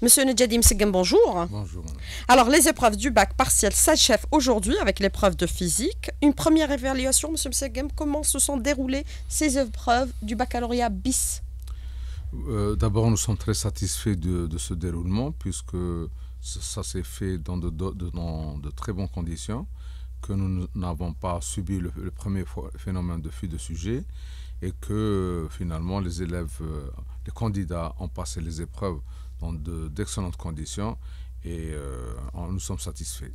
Monsieur Nedjadim Segem, bonjour. Bonjour. Alors, les épreuves du bac partiel s'achèvent aujourd'hui avec l'épreuve de physique. Une première évaluation, monsieur Segem, comment se sont déroulées ces épreuves du baccalauréat bis euh, D'abord, nous sommes très satisfaits de, ce déroulement puisque ça, s'est fait dans de, très bonnes conditions, que nous n'avons pas subi le, le, premier phénomène de fuite de sujet et que euh, finalement les élèves, euh, les candidats ont passé les épreuves dans d'excellentes conditions et euh, nous sommes satisfaits.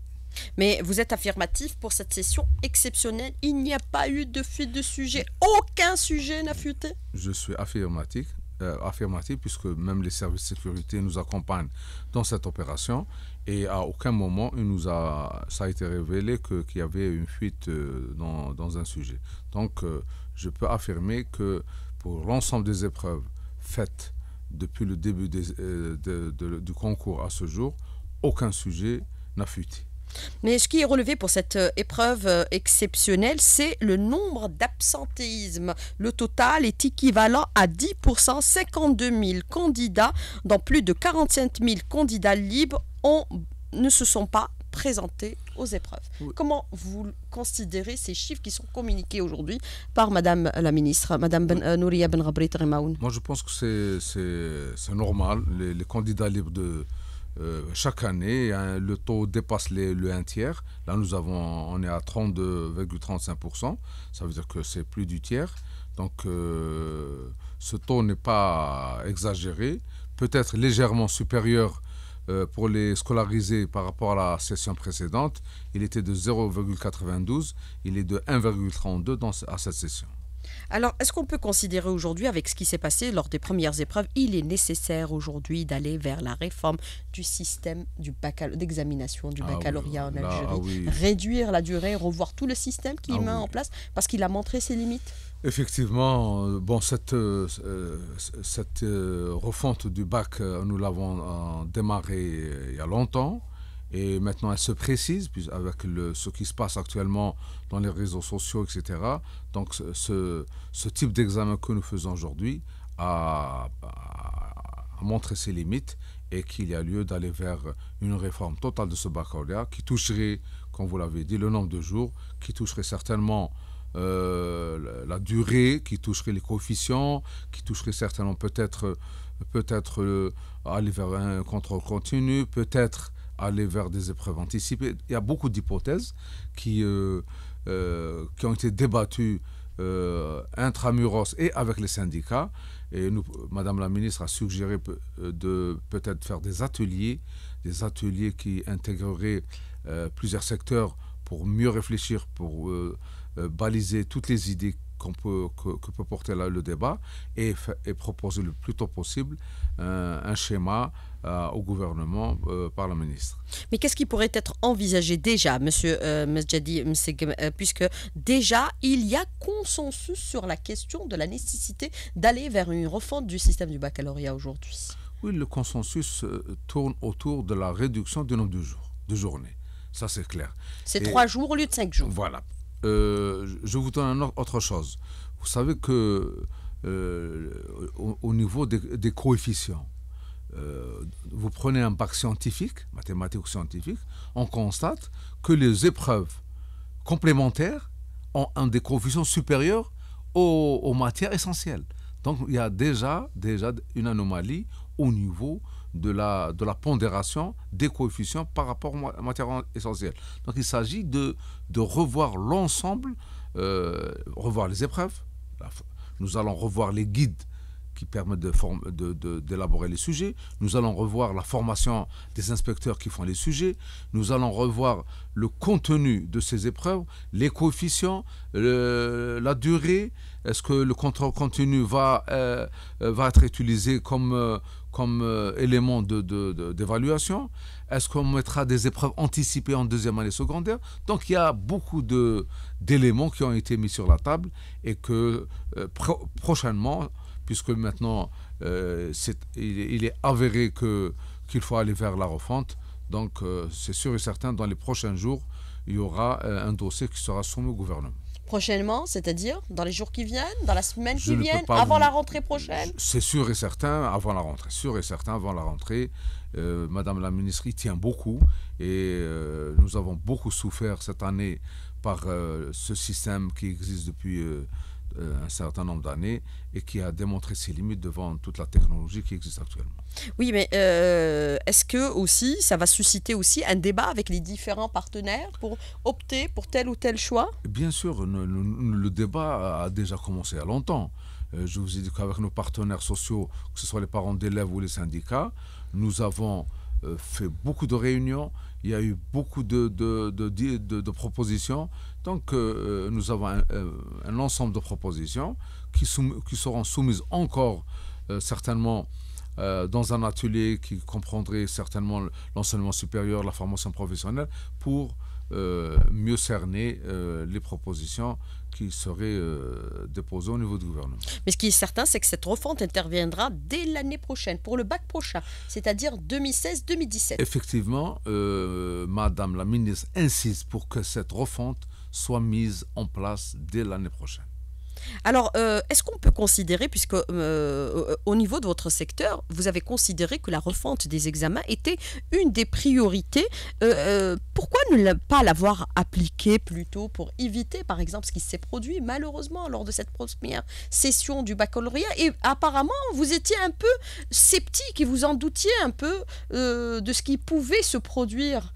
Mais vous êtes affirmatif pour cette session exceptionnelle. Il n'y a pas eu de fuite de sujet. Aucun sujet n'a fuité. Je suis affirmatif, euh, affirmatif puisque même les services de sécurité nous accompagnent dans cette opération. Et à aucun moment, il nous a, ça a été révélé qu'il y avait une fuite euh, dans, dans, un sujet. Donc, je peux affirmer que pour l'ensemble des épreuves faites depuis le début euh, du concours à ce jour, aucun sujet n'a fuité. Mais ce qui est relevé pour cette euh, épreuve euh, exceptionnelle, c'est le nombre d'absentéismes. Le total est équivalent à 10%, 52 000 candidats, dont plus de 45 000 candidats libres, ne se sont pas présenter aux épreuves. Comment vous considérez ces chiffres qui sont communiqués aujourd'hui par Madame la ministre, Madame ben, euh, Nouria Ben Moi, je pense que c'est normal. Les, candidats libres de euh, chaque année, hein, le taux dépasse le 1 tiers. Là, nous avons, on est à 32,35%. Ça veut dire que c'est plus du tiers. Donc, euh, ce taux n'est pas exagéré, peut-être légèrement supérieur euh, pour les scolariser par rapport à la session précédente, il était de 0,92, il est de 1,32 à cette session. Alors, est-ce qu'on peut considérer aujourd'hui, avec ce qui s'est passé lors des premières épreuves, il est nécessaire aujourd'hui d'aller vers la réforme du système du d'examination du ah baccalauréat en Algérie ah Réduire la durée, revoir tout le système qu'il ah met en place parce qu'il a montré ses limites Effectivement, euh, bon, cette, euh, euh, refonte du bac, nous l'avons démarré il y a longtemps. Et maintenant, elle se précise, avec le, ce qui se passe actuellement dans les réseaux sociaux, etc. Donc, ce, ce type d'examen que nous faisons aujourd'hui a, montré ses limites et qu'il y a lieu d'aller vers une réforme totale de ce baccalauréat qui toucherait, comme vous l'avez dit, le nombre de jours, qui toucherait certainement euh, la durée, qui toucherait les coefficients, qui toucherait certainement peut-être peut-être euh, aller vers un contrôle continu, peut-être aller vers des épreuves anticipées. Il y a beaucoup d'hypothèses qui, euh, euh, qui ont été débattues euh, intramuros et avec les syndicats. Et nous, Madame la ministre a suggéré de peut-être faire des ateliers, des ateliers qui intégreraient plusieurs secteurs pour mieux réfléchir, pour baliser toutes les idées qu'on que, peut porter là, le débat et, proposer le plus tôt possible un schéma euh, au gouvernement euh, par le ministre. Mais qu'est-ce qui pourrait être envisagé déjà, Monsieur euh, Mesjadi, puisque déjà il y a consensus sur la question de la nécessité d'aller vers une refonte du système du baccalauréat aujourd'hui Oui, le consensus tourne autour de la réduction du nombre de jours, de journées. Ça, c'est clair. C'est trois jours au lieu de cinq jours. Voilà. je vous donne autre chose. Vous savez que au, niveau des coefficients, euh, vous prenez un bac scientifique, mathématiques ou scientifique, on constate que les épreuves complémentaires ont, un des coefficients supérieurs aux, matières essentielles. Donc il y a déjà, déjà une anomalie au niveau de la, de la pondération des coefficients par rapport aux matières essentielles. Donc il s'agit de, de revoir l'ensemble, euh, revoir les épreuves. Nous allons revoir les guides qui permettent d'élaborer de de, les sujets. Nous allons revoir la formation des inspecteurs qui font les sujets. Nous allons revoir le contenu de ces épreuves, les coefficients, la durée. Est-ce que le contrôle continu va, euh, va être utilisé comme, euh, euh, élément d'évaluation Est-ce qu'on mettra des épreuves anticipées en deuxième année secondaire Donc il y a beaucoup d'éléments qui ont été mis sur la table et que prochainement, puisque maintenant euh, il, est avéré que, qu'il faut aller vers la refonte. Donc euh, c'est sûr et certain, dans les prochains jours, il y aura euh, un dossier qui sera soumis au gouvernement. Prochainement, c'est-à-dire dans les jours qui viennent, dans la semaine qui vient, avant la rentrée prochaine C'est sûr et certain, avant la rentrée. Sûr et certain, avant la rentrée. Madame la ministre y tient beaucoup et nous avons beaucoup souffert cette année par ce système qui existe depuis euh, un certain nombre d'années et qui a démontré ses limites devant toute la technologie qui existe actuellement. Oui, mais euh, est-ce que aussi ça va susciter aussi un débat avec les différents partenaires pour opter pour tel ou tel choix Bien sûr, le, débat a déjà commencé il y a longtemps. Euh, je vous ai dit qu'avec nos partenaires sociaux, que ce soit les parents d'élèves ou les syndicats, nous avons fait beaucoup de réunions, il y a eu beaucoup de, de propositions donc, euh, euh, nous avons euh, un, ensemble de propositions qui, seront soumises encore certainement dans un atelier qui comprendrait certainement l'enseignement supérieur, la formation professionnelle, pour mieux cerner les propositions qui seraient déposées au niveau du gouvernement. Mais ce qui est certain, c'est que cette refonte interviendra dès l'année prochaine, pour le bac prochain, c'est-à-dire 2016-2017. Effectivement, Madame la ministre insiste pour que cette refonte soit mise en place dès l'année prochaine. Alors, euh, est-ce qu'on peut considérer, puisque euh, euh, au niveau de votre secteur, vous avez considéré que la refonte des examens était une des priorités, pourquoi ne pas l'avoir appliquée plutôt pour éviter, par exemple, ce qui s'est produit malheureusement lors de cette première session du baccalauréat Et apparemment, vous étiez un peu sceptique et vous en doutiez un peu de ce qui pouvait se produire.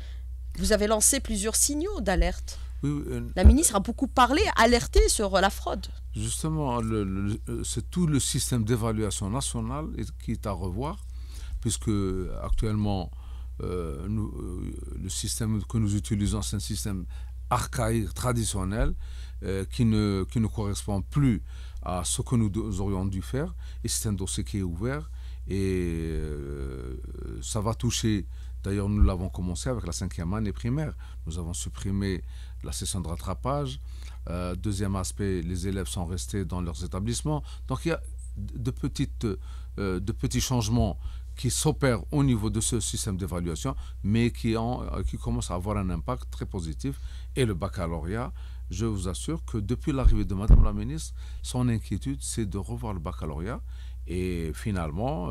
Vous avez lancé plusieurs signaux d'alerte. Euh, la ministre a beaucoup parlé, alerté sur la fraude. Justement, c'est tout le système d'évaluation nationale qui est à revoir, puisque actuellement, euh, euh, le système que nous utilisons, c'est un système archaïque, traditionnel, qui, ne, ne correspond plus à ce que nous aurions dû faire. Et c'est un dossier qui est ouvert et ça va toucher D'ailleurs, nous l'avons commencé avec la cinquième année primaire. Nous avons supprimé la session de rattrapage. Euh, deuxième aspect, les élèves sont restés dans leurs établissements. Donc il y a de, petites, euh, de petits changements qui s'opèrent au niveau de ce système d'évaluation, mais qui, euh, qui commencent à avoir un impact très positif. Et le baccalauréat, je vous assure que depuis l'arrivée de Madame la ministre, son inquiétude, c'est de revoir le baccalauréat. Et finalement,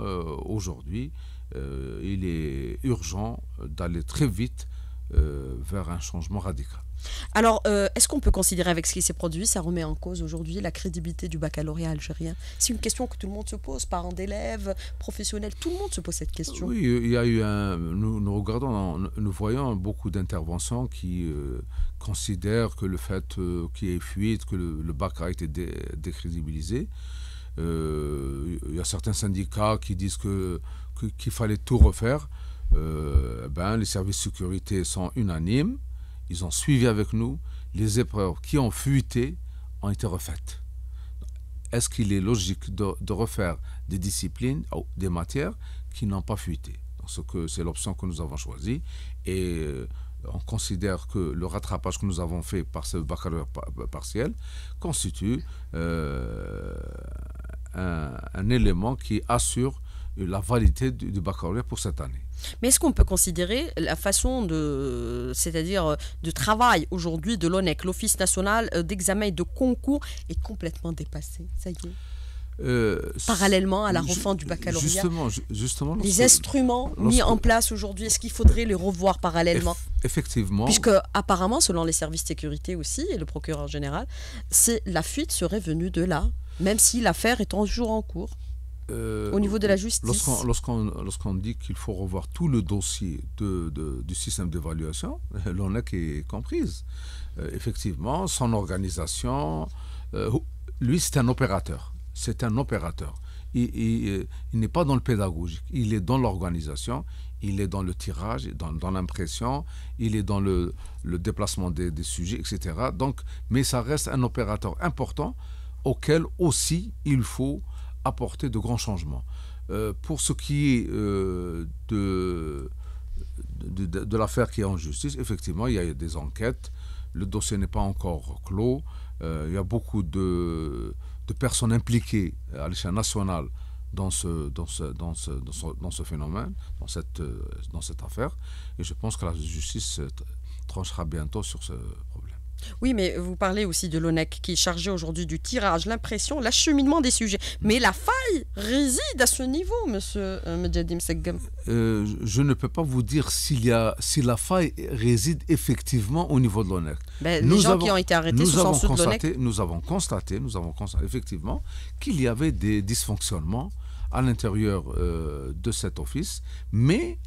aujourd'hui, il est urgent d'aller très vite vers un changement radical. Alors, euh, est-ce qu'on peut considérer avec ce qui s'est produit, ça remet en cause aujourd'hui la crédibilité du baccalauréat algérien C'est une question que tout le monde se pose, parents d'élèves, professionnels, tout le monde se pose cette question. Oui, il y a eu un. Nous, regardons, nous voyons beaucoup d'interventions qui euh, considèrent que le fait euh, qu'il y ait fuite, que le, bac a été décrédibilisé, il y a certains syndicats qui disent qu'il fallait tout refaire. Eh ben, les services de sécurité sont unanimes. Ils ont suivi avec nous les épreuves qui ont fuité ont été refaites. Est-ce qu'il est logique de, refaire des disciplines ou des matières qui n'ont pas fuité C'est l'option que nous avons choisie et euh, on considère que le rattrapage que nous avons fait par ce baccalauréat euh, partiel constitue euh, un, élément qui assure la validité du baccalauréat pour cette année. Mais est-ce qu'on peut considérer la façon de, c'est-à-dire de travail aujourd'hui de l'ONEC, l'Office national euh, d'examen et de concours, est complètement dépassée Ça y est. Euh, parallèlement à la refonte du baccalauréat, justement, justement, les instruments mis en place aujourd'hui, est-ce qu'il faudrait les revoir parallèlement Effectivement. Puisque apparemment, selon les services de sécurité aussi et le procureur général, c'est la fuite serait venue de là, même si l'affaire est toujours en cours. Euh, au niveau de la justice. Lorsqu'on dit qu'il faut revoir tout le dossier de, du système d'évaluation, l'ONAC est comprise. Euh, effectivement, son organisation, euh, lui, c'est un opérateur. C'est un opérateur. Il, il, n'est pas dans le pédagogique, il est dans l'organisation, il est dans le tirage, dans, dans l'impression, il est dans le, le déplacement des, des, sujets, etc. Donc, mais ça reste un opérateur important auquel aussi il faut apporter de grands changements. Euh, pour ce qui est euh, de, de, l'affaire qui est en justice, effectivement, il y a des enquêtes, le dossier n'est pas encore clos, euh, il y a beaucoup de, personnes impliquées à l'échelle nationale dans ce, dans dans dans ce, phénomène, dans cette, dans cette affaire, et je pense que la justice tranchera bientôt sur ce problème. Oui, mais vous parlez aussi de l'ONEC qui est chargé aujourd'hui du tirage, l'impression, l'acheminement des sujets. Mais la faille réside à ce niveau, monsieur euh, Medjadim euh, je ne peux pas vous dire s'il y a, si la faille réside effectivement au niveau de l'ONEC. Ben, les gens qui ont été arrêtés nous sous avons constaté, l'ONEC. Nous avons constaté, nous avons constaté effectivement qu'il y avait des dysfonctionnements à l'intérieur euh, de cet office, mais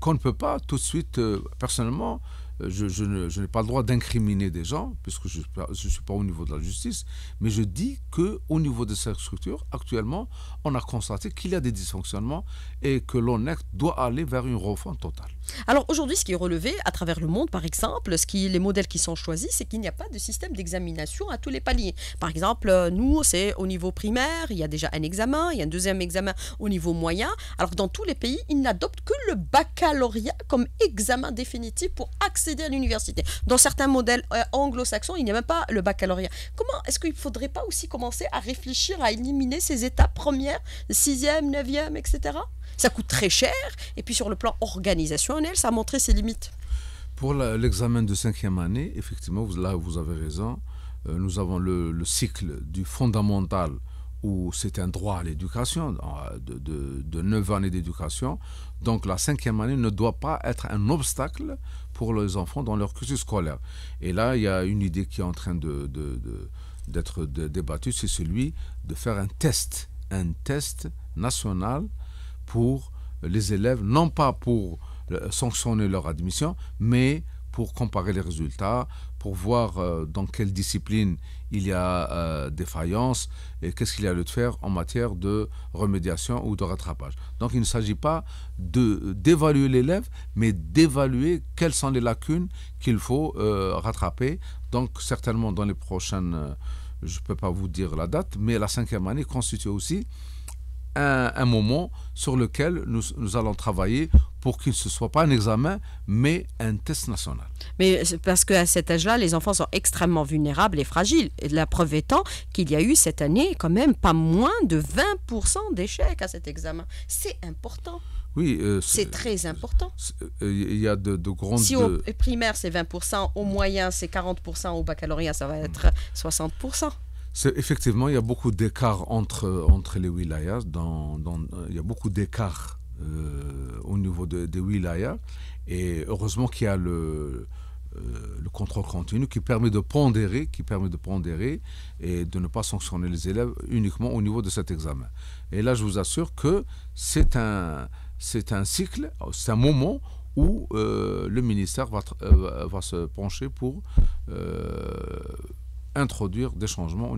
qu'on ne peut pas tout de suite, personnellement, euh, je, n'ai pas le droit d'incriminer des gens, puisque je ne suis pas au niveau de la justice, mais je dis qu'au niveau de cette structure, actuellement, on a constaté qu'il y a des dysfonctionnements et que l'ONEC doit aller vers une refonte totale. Alors aujourd'hui, ce qui est relevé à travers le monde, par exemple, ce qui, les modèles qui sont choisis, c'est qu'il n'y a pas de système d'examination à tous les paliers. Par exemple, euh, nous, c'est au niveau primaire, il y a déjà un examen, il y a un deuxième examen au niveau moyen, alors dans tous les pays, ils n'adoptent que le baccalauréat comme examen définitif pour accéder accéder à l'université. Dans certains modèles euh, anglo-saxons, il n'y a même pas le baccalauréat. Comment est-ce qu'il ne faudrait pas aussi commencer à réfléchir à éliminer ces étapes premières, sixième, neuvième, etc. Ça coûte très cher, et puis sur le plan organisationnel, ça a montré ses limites. Pour l'examen de cinquième année, effectivement, vous, là vous avez raison, euh, nous avons le, cycle du fondamental où c'est un droit à l'éducation, euh, de, de, neuf années d'éducation. Donc la cinquième année ne doit pas être un obstacle pour les enfants dans leur cursus scolaire. Et là, il y a une idée qui est en train de, d'être débattue, c'est celui de faire un test, un test national pour les élèves, non pas pour euh, sanctionner leur admission, mais pour comparer les résultats, pour voir euh, dans quelle discipline il y a euh, des faillances et qu'est-ce qu'il y a lieu de faire en matière de remédiation ou de rattrapage. Donc il ne s'agit pas euh, d'évaluer l'élève, mais d'évaluer quelles sont les lacunes qu'il faut rattraper. Donc certainement dans les prochaines, je ne peux pas vous dire la date, mais la cinquième année constitue aussi un, moment sur lequel nous, allons travailler pour qu'il ne soit pas un examen, mais un test national. Mais parce qu'à cet âge-là, les enfants sont extrêmement vulnérables et fragiles. Et la preuve étant qu'il y a eu cette année quand même pas moins de 20% d'échecs à cet examen. C'est important. Oui, euh, c'est très important. Euh, il y a de, grandes. Si au primaire c'est 20%, au moyen c'est 40%, au baccalauréat ça va mm. être 60%. Effectivement, il y a beaucoup d'écarts entre, entre les wilayas. Dans, euh, il y a beaucoup d'écarts euh, au niveau de, de Wilaya. Et heureusement qu'il y a le, euh, le contrôle continu qui permet de pondérer, qui permet de pondérer et de ne pas sanctionner les élèves uniquement au niveau de cet examen. Et là, je vous assure que c'est un, c'est un cycle, c'est un moment où euh, le ministère va, va, se pencher pour introduire des changements au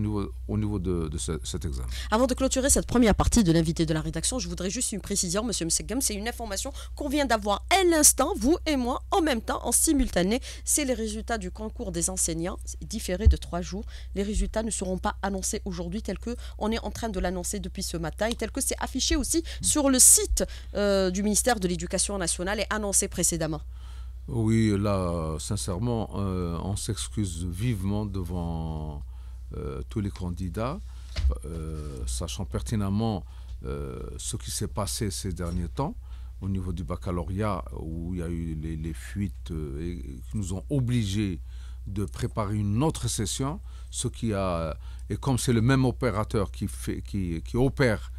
niveau, de, cet examen. Avant de clôturer cette première partie de l'invité de la rédaction, je voudrais juste une précision, Monsieur Msegem, c'est une information qu'on vient d'avoir à l'instant, vous et moi, en même temps, en simultané. C'est les résultats du concours des enseignants, différé de trois jours. Les résultats ne seront pas annoncés aujourd'hui, tels que on est en train de l'annoncer depuis ce matin et tel que c'est affiché aussi mmh. sur le site euh, du ministère de l'Éducation nationale et annoncé précédemment. Oui, là, sincèrement, euh, on s'excuse vivement devant euh, tous les candidats, euh, sachant pertinemment ce qui s'est passé ces derniers temps au niveau du baccalauréat, où il y a eu les, fuites et, qui nous ont obligés de préparer une autre session, ce qui a... Et comme c'est le même opérateur qui, fait, qui, qui opère,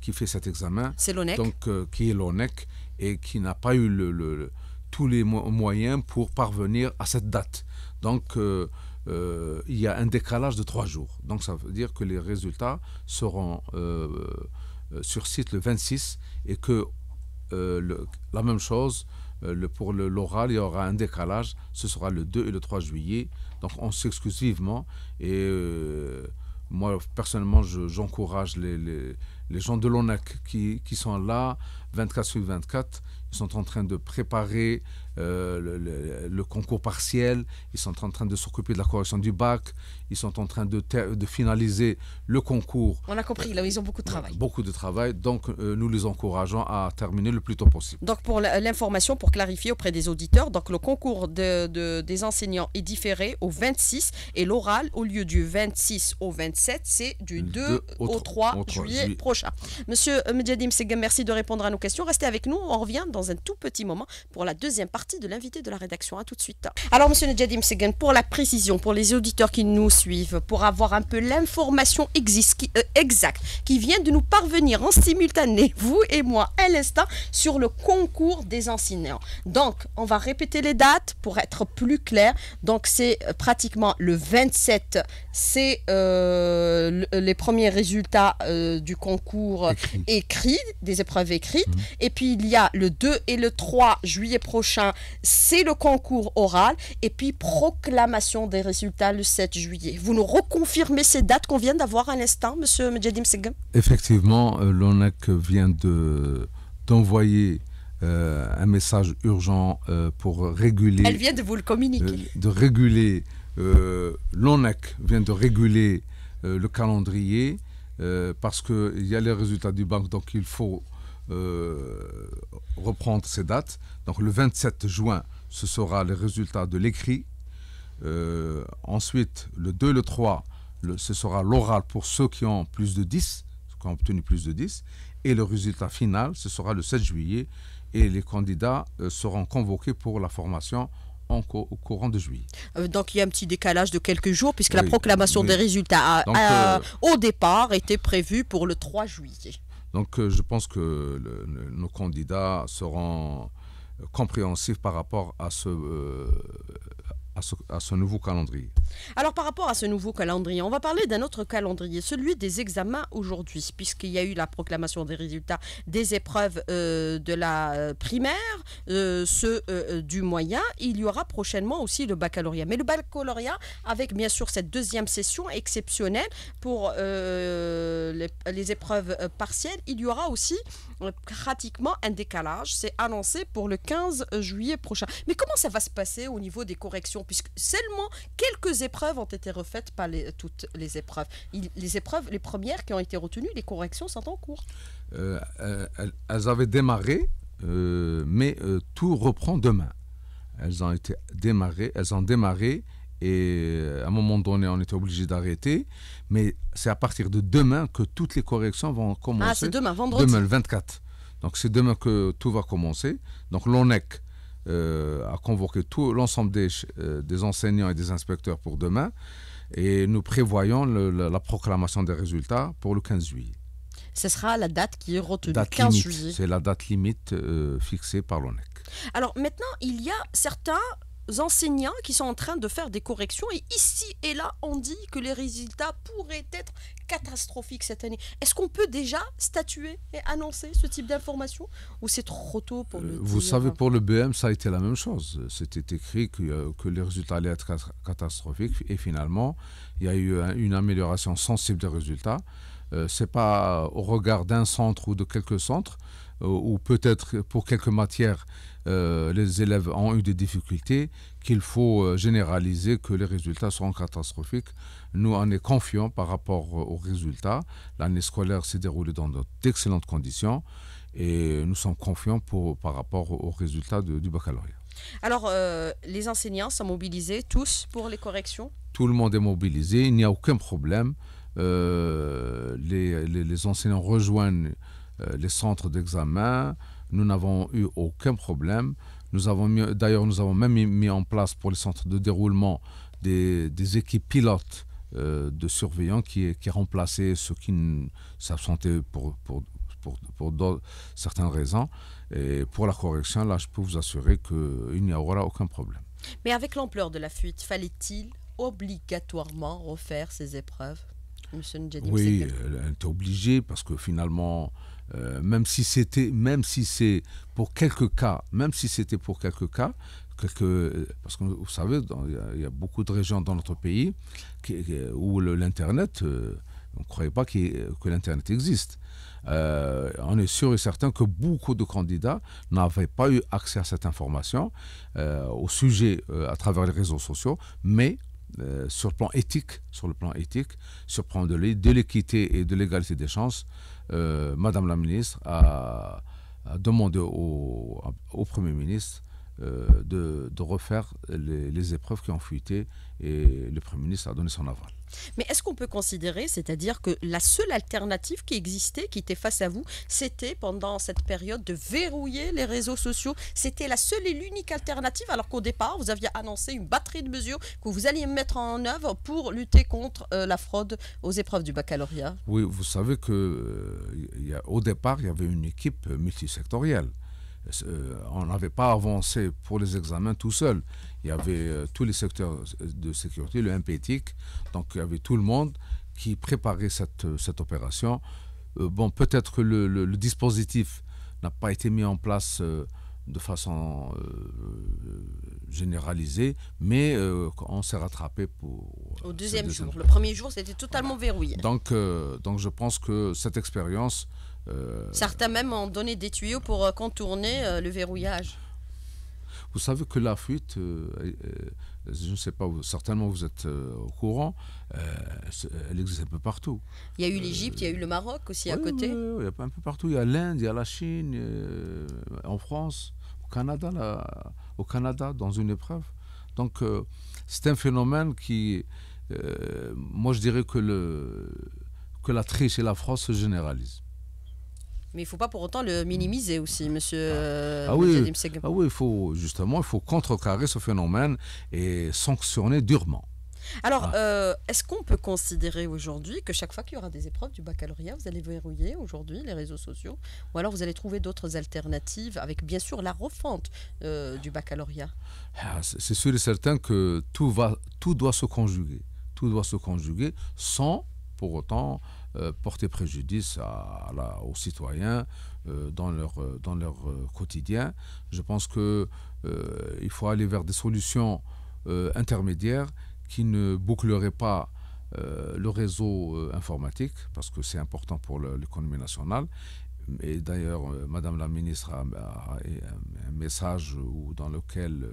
qui fait cet examen, c'est l'ONEC, donc qui est l'ONEC, et qui n'a pas eu le tous les moyens pour parvenir à cette date. Donc, euh, euh, il y a un décalage de trois jours. Donc, ça veut dire que les résultats seront euh, sur site le 26 et que la même chose le, pour l'oral, il y aura un décalage. Ce sera le 2 et le 3 juillet. Donc, on sait exclusivement. et moi personnellement j'encourage les, gens de l'ONAC qui, qui, sont là 24 sur 24 sont en train de préparer euh, le, concours partiel, ils sont en train de s'occuper de la correction du bac, ils sont en train de, de finaliser le concours. On a compris, là, ils ont beaucoup de travail. Beaucoup de travail, donc euh, nous les encourageons à terminer le plus tôt possible. Donc pour l'information, pour clarifier auprès des auditeurs, donc le concours de, des enseignants est différé au 26 et l'oral, au lieu du 26 au 27, c'est du 2, au, 3 juillet, prochain. Monsieur euh, Medjadim Segam, merci de répondre à nos questions. Restez avec nous, on revient dans dans un tout petit moment pour la deuxième partie de l'invité de la rédaction. À tout de suite. Alors, monsieur Nedjadim Segen, pour la précision, pour les auditeurs qui nous suivent, pour avoir un peu l'information euh, exacte qui vient de nous parvenir en simultané, vous et moi, à l'instant, sur le concours des enseignants. Donc, on va répéter les dates pour être plus clair. Donc, c'est euh, pratiquement le 27, c'est euh, les premiers résultats du concours écrit. des épreuves écrites. Mmh. Et puis, il y a le 2 et le 3 juillet prochain, c'est le concours oral et puis proclamation des résultats le 7 juillet. Vous nous reconfirmez ces dates qu'on vient d'avoir à l'instant, monsieur Medjedim Segem Effectivement, euh, l'ONEC vient d'envoyer euh, un message urgent euh, pour réguler. Elle vient de vous le communiquer. de, réguler. vient de réguler le calendrier parce qu'il y a les résultats du Banque, donc il faut euh, reprendre ces dates. Donc le 27 juin, ce sera le résultat de l'écrit. Euh, ensuite, le 2 le 3, ce sera l'oral pour ceux qui ont plus de 10, qui ont obtenu plus de 10. Et le résultat final, ce sera le 7 juillet. Et les candidats euh, seront convoqués pour la formation au courant de juillet. donc il y a un petit décalage de quelques jours puisque la proclamation des résultats au départ était prévue pour le 3 juillet. Donc euh, je pense que nos candidats seront euh, compréhensifs par rapport à ce, euh, à ce nouveau calendrier. Alors par rapport à ce nouveau calendrier, on va parler d'un autre calendrier, celui des examens aujourd'hui, puisqu'il y a eu la proclamation des résultats des épreuves euh, de la primaire, euh, ceux euh, du moyen. Il y aura prochainement aussi le baccalauréat. Mais le baccalauréat, avec bien sûr cette deuxième session exceptionnelle pour les, épreuves partielles, il y aura aussi pratiquement un décalage. C'est annoncé pour le 15 juillet prochain. Mais comment ça va se passer au niveau des corrections puisque seulement quelques épreuves ont été refaites, pas toutes les épreuves. les épreuves, les premières qui ont été retenues, les corrections sont en cours. Euh, euh, elles, avaient démarré, euh, mais tout reprend demain. Elles ont été démarrées, elles ont démarré et à un moment donné, on était obligé d'arrêter. Mais c'est à partir de demain que toutes les corrections vont commencer. Ah, c'est demain, vendredi. Demain, le 24. Donc c'est demain que tout va commencer. Donc l'ONEC euh, a convoqué tout l'ensemble euh, des, enseignants et des inspecteurs pour demain et nous prévoyons la, proclamation des résultats pour le 15 juillet. Ce sera la date qui est retenue, 15 juillet. C'est la date limite euh, fixée par l'ONEC. Alors maintenant, il y a certains enseignants qui sont en train de faire des corrections. Et ici et là, on dit que les résultats pourraient être catastrophiques cette année. Est-ce qu'on peut déjà statuer et annoncer ce type d'information Ou c'est trop tôt pour euh, le Vous savez, pour le BM, ça a été la même chose. C'était écrit que, euh, que les résultats allaient être catastrophiques. Et finalement, il y a eu une amélioration sensible des résultats. Ce euh, c'est pas au regard d'un centre ou de quelques centres, euh, ou peut-être pour quelques matières, euh, les élèves ont eu des difficultés, qu'il faut euh, généraliser, que les résultats seront catastrophiques. Nous, en est confiants par rapport aux résultats. L'année scolaire s'est déroulée dans d'excellentes conditions et nous sommes confiants pour, par rapport aux résultats du baccalauréat. Alors, les enseignants sont mobilisés tous pour les corrections Tout le monde est mobilisé, il n'y a aucun problème. les, les, enseignants rejoignent euh, les centres d'examen. Nous n'avons eu aucun problème. Nous avons d'ailleurs, nous avons même mis en place pour les centres de déroulement des, équipes pilotes euh, de surveillants qui, qui remplaçaient ceux qui s'absentaient pour, pour, pour, pour certaines raisons. Et pour la correction, là, je peux vous assurer qu'il n'y aura aucun problème. Mais avec l'ampleur de la fuite, fallait-il obligatoirement refaire ces épreuves oui, elle était obligée parce que finalement, euh, même si c'était, même si c'est pour quelques cas, même si c'était pour quelques cas, parce que vous savez, il y, a beaucoup de régions dans notre pays où l'internet, euh, on ne croyait pas que l'internet existe. Euh, on est sûr et certain que beaucoup de candidats n'avaient pas eu accès à cette information au sujet à travers les réseaux sociaux, mais euh, sur le plan éthique, sur le plan éthique, sur le plan de l'équité et de l'égalité des chances, euh, Madame la ministre a, demandé au Premier ministre euh, de, refaire les, épreuves qui ont fuité et le Premier ministre a donné son aval. Mais est-ce qu'on peut considérer, c'est-à-dire que la seule alternative qui existait, qui était face à vous, c'était pendant cette période de verrouiller les réseaux sociaux C'était la seule et l'unique alternative alors qu'au départ, vous aviez annoncé une batterie de mesures que vous alliez mettre en œuvre pour lutter contre euh, la fraude aux épreuves du baccalauréat Oui, vous savez qu'au euh, départ, il y avait une équipe multisectorielle euh, on n'avait pas avancé pour les examens tout seul. Il y avait euh, tous les secteurs euh, de sécurité, le MPTIC, donc il y avait tout le monde qui préparait cette, opération. bon, peut-être que le, dispositif n'a pas été mis en place de façon généralisée, mais on s'est rattrapé pour... Au deuxième, jour. Le premier jour, c'était totalement verrouillé. Donc, donc je pense que cette expérience euh, Certains même ont donné des tuyaux pour euh, contourner euh, le verrouillage. Vous savez que la fuite, je ne sais pas, certainement vous êtes au courant, elle existe un peu partout. Il y a eu l'Égypte, il y a eu le Maroc aussi à côté. il y a un peu partout. Il y a l'Inde, il y a la Chine, en France, au Canada, au Canada, dans une épreuve. Donc c'est un phénomène qui, moi je dirais que, le, que la triche et la France se généralisent. Mais il ne faut pas pour autant le minimiser aussi, monsieur. Ah, euh, ah oui, ah oui, il faut justement, il faut contrecarrer ce phénomène et sanctionner durement. Alors, ah. euh, est-ce qu'on peut considérer aujourd'hui que chaque fois qu'il y aura des épreuves du baccalauréat, vous allez verrouiller aujourd'hui les réseaux sociaux Ou alors vous allez trouver d'autres alternatives avec bien sûr la refonte euh, du baccalauréat ah, C'est sûr et certain que tout, va, tout doit se conjuguer. Tout doit se conjuguer sans pour autant euh, porter préjudice à, aux citoyens euh, dans leur, euh, dans leur quotidien. Je pense qu'il il faut aller vers des solutions intermédiaires qui ne boucleraient pas le réseau informatique, parce que c'est important pour l'économie nationale. Et d'ailleurs, Madame la ministre a, un message dans lequel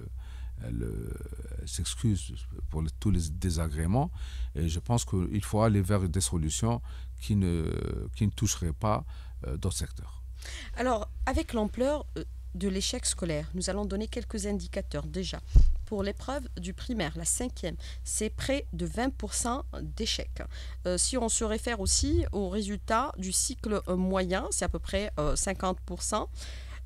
euh, elle, s'excuse pour tous les désagréments. Et je pense qu'il faut aller vers des solutions qui ne, qui ne toucheraient pas euh, d'autres secteurs. Alors, avec l'ampleur euh, de l'échec scolaire, nous allons donner quelques indicateurs déjà. Pour l'épreuve du primaire, la cinquième, c'est près de 20% d'échecs. si on se réfère aussi aux résultats du cycle moyen, c'est à peu près 50%.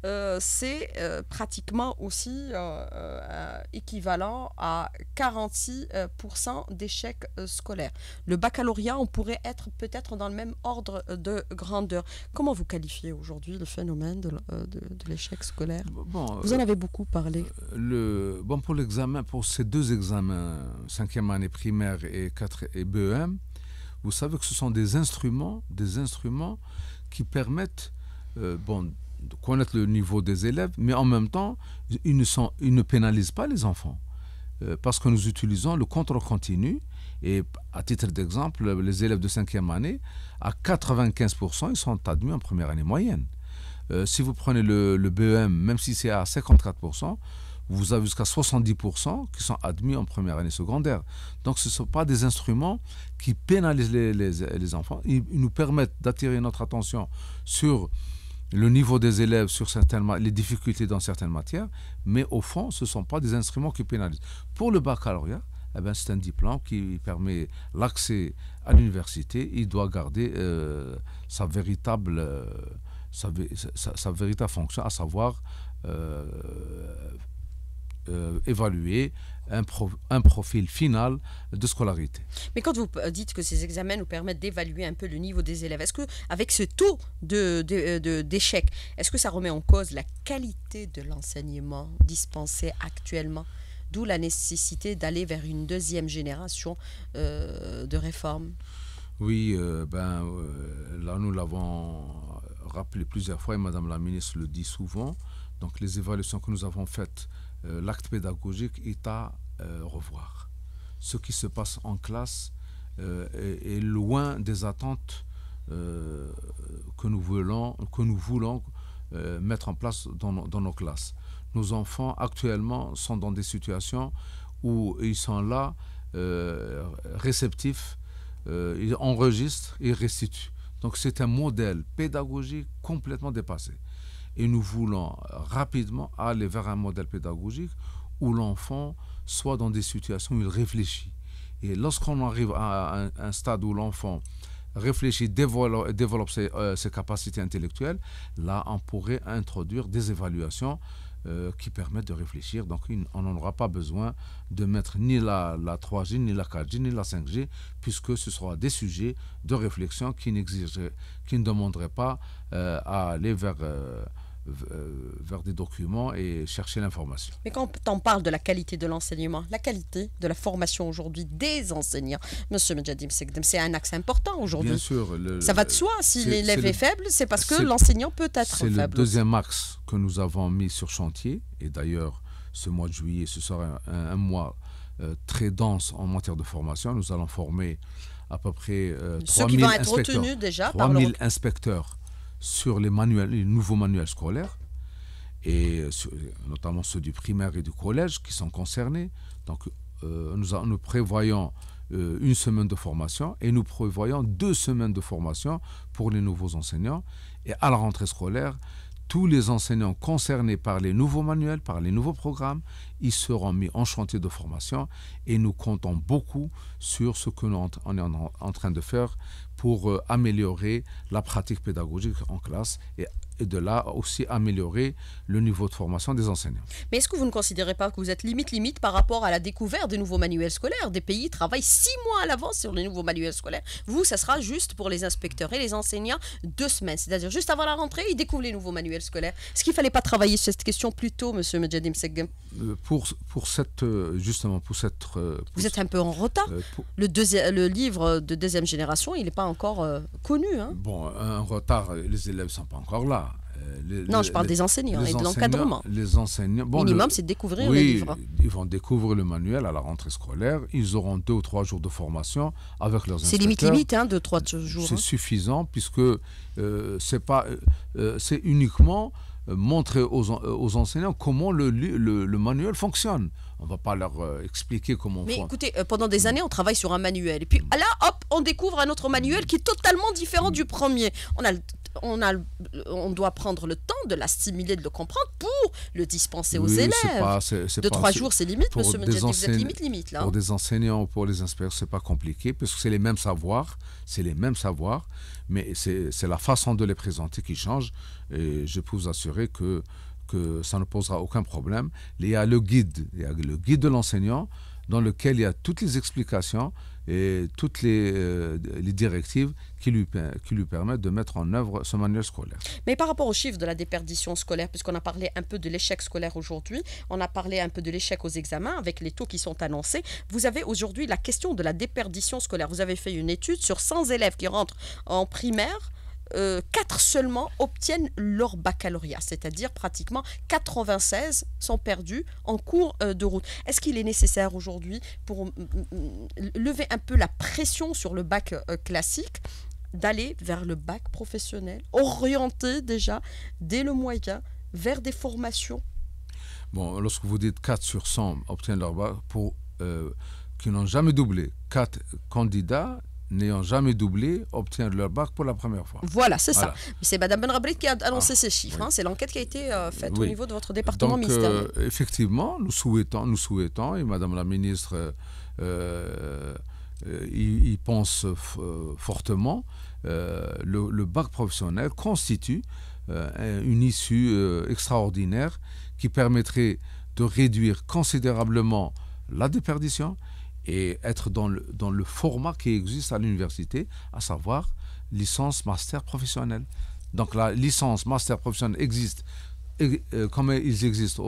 Euh, c'est euh, pratiquement aussi euh, équivalent à 46% d'échecs scolaires. Le baccalauréat, on pourrait être peut-être dans le même ordre de grandeur. Comment vous qualifiez aujourd'hui le phénomène de, l'échec scolaire bon, Vous en avez beaucoup parlé. Le, bon, pour l'examen, pour ces deux examens, cinquième année primaire et, 4, et BEM, vous savez que ce sont des instruments, des instruments qui permettent bon, connaître le niveau des élèves, mais en même temps, ils ne, sont, ils ne pénalisent pas les enfants. Euh, parce que nous utilisons le contrôle continu. Et à titre d'exemple, les élèves de 5e année, à 95%, ils sont admis en première année moyenne. Euh, si vous prenez le, BEM, même si c'est à 54%, vous avez jusqu'à 70% qui sont admis en première année secondaire. Donc ce ne sont pas des instruments qui pénalisent les, enfants. ils, nous permettent d'attirer notre attention sur le niveau des élèves sur certaines les difficultés dans certaines matières, mais au fond, ce ne sont pas des instruments qui pénalisent. Pour le baccalauréat, eh ben, c'est un diplôme qui permet l'accès à l'université. Il doit garder euh, sa, véritable, euh, véritable fonction, à savoir euh, évaluer un, profil final de scolarité. Mais quand vous dites que ces examens nous permettent d'évaluer un peu le niveau des élèves, est-ce que avec ce taux d'échec, de, de, euh, est-ce que ça remet en cause la qualité de l'enseignement dispensé actuellement D'où la nécessité d'aller vers une deuxième génération euh, de réformes. Oui, euh, ben, là nous l'avons rappelé plusieurs fois et Madame la ministre le dit souvent. Donc les évaluations que nous avons faites, l'acte pédagogique est à euh, revoir. Ce qui se passe en classe euh, est, loin des attentes euh, que nous voulons, que nous voulons mettre en place dans, nos classes nos enfants actuellement sont dans des situations où ils sont là, réceptifs, ils enregistrent, et restituent. Donc c'est un modèle pédagogique complètement dépassé. Et nous voulons rapidement aller vers un modèle pédagogique où l'enfant soit dans des situations où il réfléchit. Et lorsqu'on arrive à un, stade où l'enfant réfléchit, développe, euh, ses, capacités intellectuelles, là, on pourrait introduire des évaluations euh, qui permettent de réfléchir. Donc, on on aura pas besoin de mettre ni la, 3G, ni la 4G, ni la 5G, puisque ce sera des sujets de réflexion qui, qui ne demanderaient pas euh, à aller vers euh, vers des documents et chercher l'information. Mais quand on parle de la qualité de l'enseignement, la qualité de la formation aujourd'hui des enseignants, Monsieur Medjadim c'est un axe important aujourd'hui. Bien sûr. ça va de soi. Si l'élève est, faible, c'est parce que l'enseignant peut être faible. C'est le deuxième axe que nous avons mis sur chantier. Et d'ailleurs, ce mois de juillet, ce sera un, mois euh, très dense en matière de formation. Nous allons former à peu près euh, 3000 inspecteurs. Déjà 3000 inspecteurs sur les, manuels, les nouveaux manuels scolaires, et euh, notamment ceux du primaire et du collège qui sont concernés. Donc euh, nous, prévoyons euh, une semaine de formation et nous prévoyons deux semaines de formation pour les nouveaux enseignants. Et à la rentrée scolaire, tous les enseignants concernés par les nouveaux manuels, par les nouveaux programmes, ils seront mis en chantier de formation et nous comptons beaucoup sur ce que nous est en train de faire pour euh, améliorer la pratique pédagogique en classe et de là aussi améliorer le niveau de formation des enseignants. Mais est-ce que vous ne considérez pas que vous êtes limite limite par rapport à la découverte des nouveaux manuels scolaires Des pays travaillent six mois à l'avance sur les nouveaux manuels scolaires. Vous, ça sera juste pour les inspecteurs et les enseignants deux semaines, c'est-à-dire juste avant la rentrée, ils découvrent les nouveaux manuels scolaires. Est-ce qu'il ne fallait pas travailler sur cette question plus tôt, Monsieur Medjadim Seghem euh, pour, pour cette euh, justement pour cette euh, vous êtes un peu en retard. le le, le livre de deuxième génération, il n'est pas encore connu. Hein. Bon, un retard, les élèves sont pas encore là non, je parle des enseignants et de l'encadrement. Les enseignants. Bon, minimum, c'est de découvrir le livre. Ils vont découvrir le manuel à la rentrée scolaire. Ils auront deux ou trois jours de formation avec leurs C'est limite, limite, hein, deux, trois jours. C'est hein. suffisant puisque euh, c'est pas, euh, euh, uniquement montrer aux, enseignants comment le, manuel fonctionne. On ne va pas leur expliquer comment Mais fait. Mais écoutez, pendant des années, on travaille sur un manuel. Et puis mm. ah là, hop, on découvre un autre manuel qui est totalement différent mm. du premier. On a le on, a, on doit prendre le temps de la stimuler, de le comprendre pour le dispenser aux élèves. de trois jours, c'est limite, monsieur vous êtes limite, limite. Pour des enseignants ou pour les inspecteurs, c'est pas compliqué, parce que c'est les mêmes savoirs, c'est les mêmes savoirs, mais c'est la façon de les présenter qui change. Et je peux vous assurer que, ça ne posera aucun problème. Il a le guide, il y a le guide de l'enseignant dans lequel il y a toutes les explications et toutes euh, les, directives qui lui, qui lui permettent de mettre en œuvre ce manuel scolaire. Mais par rapport aux chiffres de la déperdition scolaire, puisqu'on a parlé un peu de l'échec scolaire aujourd'hui, on a parlé un peu de l'échec aux examens avec les taux qui sont annoncés, vous avez aujourd'hui la question de la déperdition scolaire. Vous avez fait une étude sur 100 élèves qui rentrent en primaire. 4 euh, seulement obtiennent leur baccalauréat, c'est-à-dire pratiquement 96 sont perdus en cours euh, de route. Est-ce qu'il est nécessaire aujourd'hui pour mm, mm, mm, lever un peu la pression sur le bac euh, classique d'aller vers le bac professionnel, orienté déjà dès le moyen vers des formations Bon, lorsque vous dites 4 sur 100 obtiennent leur bac, pour qui n'ont jamais doublé, 4 candidats n'ayant jamais doublé, obtiennent leur bac pour la première fois. Voilà, c'est ça. C'est Madame Benrabrit qui a annoncé ah, ces chiffres. Hein. c'est l'enquête qui a été euh, faite au niveau de votre département ministériel. Euh, effectivement, nous souhaitons, nous souhaitons, et Madame la ministre euh, y, pense fortement, le, le, bac professionnel constitue une issue extraordinaire qui permettrait de réduire considérablement la déperdition, et être dans le, dans le format qui existe à l'université, à savoir licence, master professionnel. Donc la licence, master professionnel existe euh, comme ils existent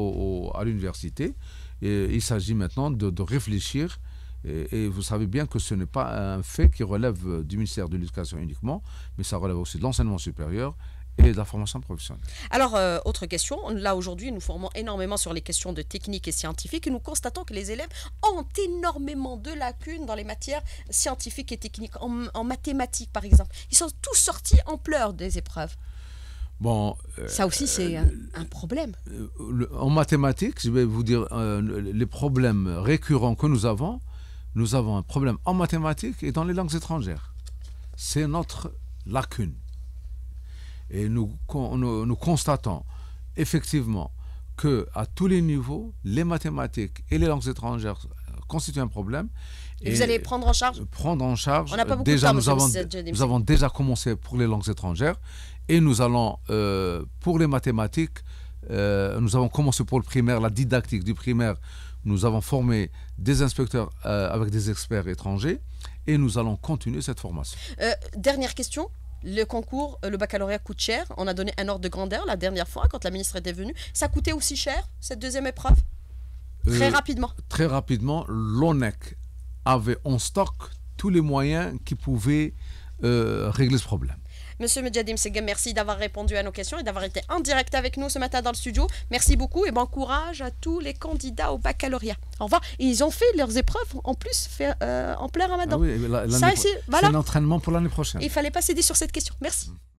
à l'université. Il s'agit maintenant de, réfléchir et, et, vous savez bien que ce n'est pas un fait qui relève du ministère de l'Éducation uniquement, mais ça relève aussi de l'enseignement supérieur et de la formation professionnelle. Alors, euh, autre question, là aujourd'hui, nous formons énormément sur les questions de technique et scientifique et nous constatons que les élèves ont énormément de lacunes dans les matières scientifiques et techniques, en, mathématiques par exemple. Ils sont tous sortis en pleurs des épreuves. Bon, ça euh, aussi, c'est un, problème. Euh, en mathématiques, je vais vous dire, les problèmes récurrents que nous avons, nous avons un problème en mathématiques et dans les langues étrangères. C'est notre lacune. Et nous, nous, constatons effectivement que à tous les niveaux, les mathématiques et les langues étrangères constituent un problème. Et, vous allez prendre en charge Prendre en charge. On n'a pas beaucoup déjà, de temps, nous, avons, nous avons déjà commencé pour les langues étrangères et nous allons, euh, pour les mathématiques, euh, nous avons commencé pour le primaire, la didactique du primaire. Nous avons formé des inspecteurs euh, avec des experts étrangers et nous allons continuer cette formation. dernière question le concours, euh, le baccalauréat coûte cher. On a donné un ordre de grandeur la dernière fois quand la ministre était venue. Ça coûtait aussi cher, cette deuxième épreuve Très euh, rapidement. Très rapidement, l'ONEC avait en stock tous les moyens qui pouvaient euh, régler ce problème. Monsieur Medjadim Segem, merci d'avoir répondu à nos questions et d'avoir été en direct avec nous ce matin dans le studio. Merci beaucoup et bon courage à tous les candidats au baccalauréat. Au revoir. ils ont fait leurs épreuves en plus euh, en plein ah ramadan. Ah c'est voilà. entraînement pour l'année prochaine. Il fallait pas céder sur cette question. Merci. Mm.